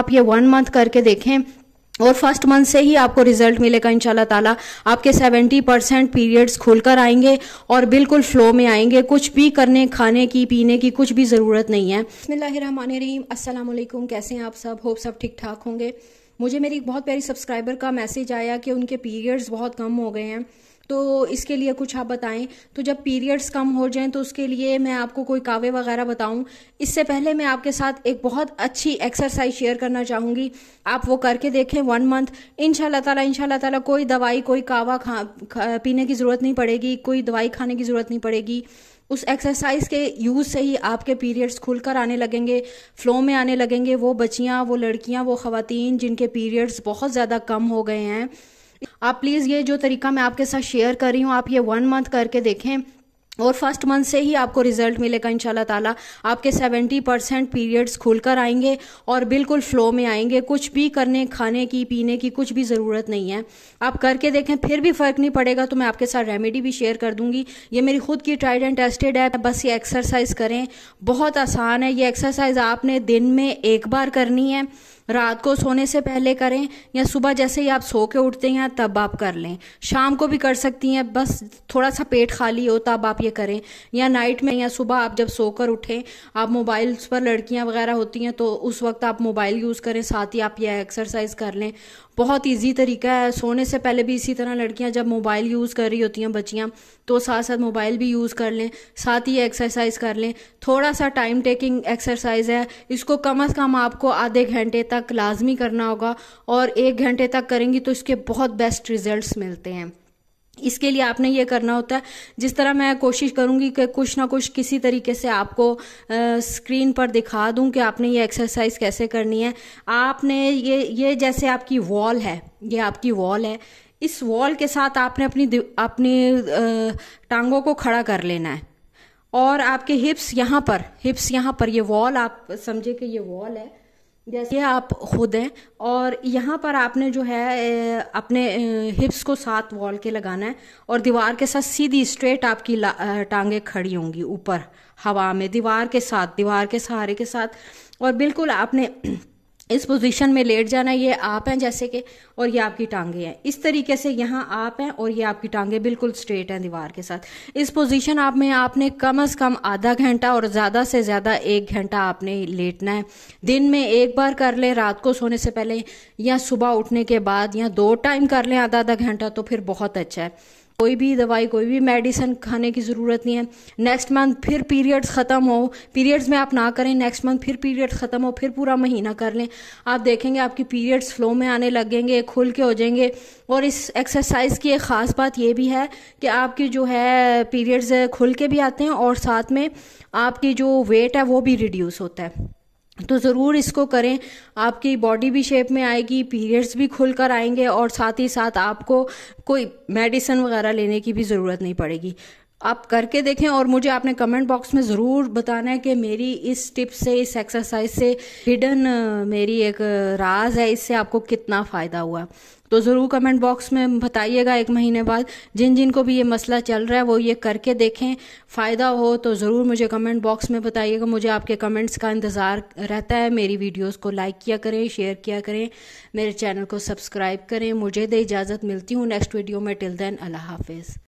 आप ये one month करके देखें और फर्स्ट मंथ से ही आपको रिजल्ट मिलेगा इंशाल्लाह ताला आपके 70 परसेंट पीरियड्स खुलकर आएंगे और बिल्कुल फ्लो में आएंगे कुछ भी करने खाने की पीने की कुछ भी ज़रूरत नहीं है रहीम असलकुम कैसे हैं आप सब होप सब ठीक ठाक होंगे मुझे मेरी एक बहुत प्यारी सब्सक्राइबर का मैसेज आया कि उनके पीरियड्स बहुत कम हो गए हैं तो इसके लिए कुछ आप बताएं तो जब पीरियड्स कम हो जाएं तो उसके लिए मैं आपको कोई कावे वगैरह बताऊं इससे पहले मैं आपके साथ एक बहुत अच्छी एक्सरसाइज शेयर करना चाहूँगी आप वो करके देखें वन मंथ इन ताला इन तला कोई दवाई कोई कावा खा, खा पीने की ज़रूरत नहीं पड़ेगी कोई दवाई खाने की ज़रूरत नहीं पड़ेगी उस एक्सरसाइज के यूज़ से ही आपके पीरियड्स खुलकर आने लगेंगे फ्लो में आने लगेंगे वो बच्चियाँ वो लड़कियाँ वो खातन जिनके पीरियड्स बहुत ज़्यादा कम हो गए हैं आप प्लीज़ ये जो तरीका मैं आपके साथ शेयर कर रही हूँ आप ये वन मंथ करके देखें और फर्स्ट मंथ से ही आपको रिजल्ट मिलेगा इंशाल्लाह ताला आपके 70 परसेंट पीरियड्स खुलकर आएंगे और बिल्कुल फ्लो में आएंगे कुछ भी करने खाने की पीने की कुछ भी ज़रूरत नहीं है आप करके देखें फिर भी फ़र्क नहीं पड़ेगा तो मैं आपके साथ रेमेडी भी शेयर कर दूंगी ये मेरी खुद की ट्राइड एंड टेस्टेड है बस ये एक्सरसाइज करें बहुत आसान है ये एक्सरसाइज आपने दिन में एक बार करनी है रात को सोने से पहले करें या सुबह जैसे ही आप सो के उठते हैं तब आप कर लें शाम को भी कर सकती हैं बस थोड़ा सा पेट खाली हो तब आप ये करें या नाइट में या सुबह आप जब सोकर उठें आप मोबाइल्स पर लड़कियां वगैरह होती हैं तो उस वक्त आप मोबाइल यूज़ करें साथ ही आप यह एक्सरसाइज कर लें बहुत ईजी तरीका है सोने से पहले भी इसी तरह लड़कियाँ जब मोबाइल यूज़ कर रही होती हैं बच्चियाँ तो साथ साथ मोबाइल भी यूज़ कर लें साथ ही एक्सरसाइज कर लें थोड़ा सा टाइम टेकिंग एक्सरसाइज है इसको कम अज़ कम आपको आधे घंटे तक तक लाजमी करना होगा और एक घंटे तक करेंगी तो इसके बहुत बेस्ट रिजल्ट्स मिलते हैं इसके लिए आपने ये करना होता है जिस तरह मैं कोशिश करूंगी कि कुछ ना कुछ किसी तरीके से आपको आ, स्क्रीन पर दिखा दूं कि आपने ये एक्सरसाइज कैसे करनी है आपने ये ये जैसे आपकी वॉल है ये आपकी वॉल है इस वॉल के साथ आपने अपनी अपनी टांगों को खड़ा कर लेना है और आपके हिप्स यहाँ पर हिप्स यहाँ पर ये यह वॉल आप समझे कि ये वॉल है जैसे आप खुद हैं और यहाँ पर आपने जो है अपने हिप्स को साथ वॉल के लगाना है और दीवार के साथ सीधी स्ट्रेट आपकी टांगे खड़ी होंगी ऊपर हवा में दीवार के साथ दीवार के सहारे के साथ और बिल्कुल आपने इस पोजीशन में लेट जाना ये आप हैं जैसे कि और ये आपकी टांगे हैं इस तरीके से यहाँ आप हैं और ये आपकी टांगे बिल्कुल स्ट्रेट हैं दीवार के साथ इस पोजीशन आप में आपने कम अज़ कम आधा घंटा और ज़्यादा से ज़्यादा एक घंटा आपने लेटना है दिन में एक बार कर लें रात को सोने से पहले या सुबह उठने के बाद या दो टाइम कर लें आधा आधा घंटा तो फिर बहुत अच्छा है कोई भी दवाई कोई भी मेडिसिन खाने की ज़रूरत नहीं है नेक्स्ट मंथ फिर पीरियड्स ख़त्म हो पीरियड्स में आप ना करें नेक्स्ट मंथ फिर पीरियड्स ख़त्म हो फिर पूरा महीना कर लें आप देखेंगे आपकी पीरियड्स फ्लो में आने लगेंगे खुल के हो जाएंगे और इस एक्सरसाइज की एक ख़ास बात यह भी है कि आपकी जो है पीरियड्स खुल के भी आते हैं और साथ में आपकी जो वेट है वो भी रिड्यूस होता है तो ज़रूर इसको करें आपकी बॉडी भी शेप में आएगी पीरियड्स भी खुल कर आएंगे और साथ ही साथ आपको कोई मेडिसिन वगैरह लेने की भी ज़रूरत नहीं पड़ेगी आप करके देखें और मुझे आपने कमेंट बॉक्स में ज़रूर बताना है कि मेरी इस टिप से इस एक्सरसाइज से हिडन मेरी एक राज है इससे आपको कितना फ़ायदा हुआ तो ज़रूर कमेंट बॉक्स में बताइएगा एक महीने बाद जिन जिन को भी ये मसला चल रहा है वो ये करके देखें फ़ायदा हो तो ज़रूर मुझे कमेंट बॉक्स में बताइएगा मुझे आपके कमेंट्स का इंतज़ार रहता है मेरी वीडियोस को लाइक किया करें शेयर किया करें मेरे चैनल को सब्सक्राइब करें मुझे दे इजाज़त मिलती हूँ नेक्स्ट वीडियो में टिल देन अल्लाह हाफिज़